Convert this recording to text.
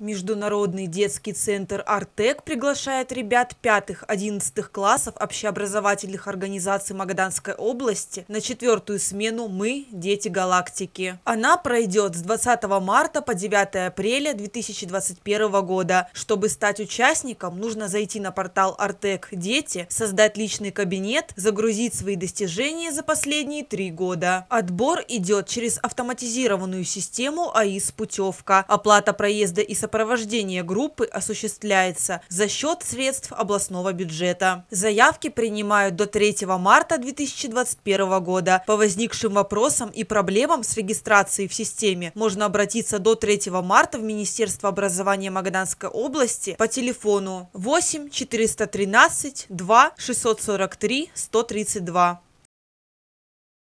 Международный детский центр «Артек» приглашает ребят 5-11 классов общеобразовательных организаций Магаданской области на четвертую смену «Мы – Дети Галактики». Она пройдет с 20 марта по 9 апреля 2021 года. Чтобы стать участником, нужно зайти на портал «Артек Дети», создать личный кабинет, загрузить свои достижения за последние три года. Отбор идет через автоматизированную систему АИС «Путевка». Оплата проезда и сопровождения сопровождение группы осуществляется за счет средств областного бюджета. Заявки принимают до 3 марта 2021 года. По возникшим вопросам и проблемам с регистрацией в системе можно обратиться до 3 марта в Министерство образования Магаданской области по телефону 8 413 2 643 132.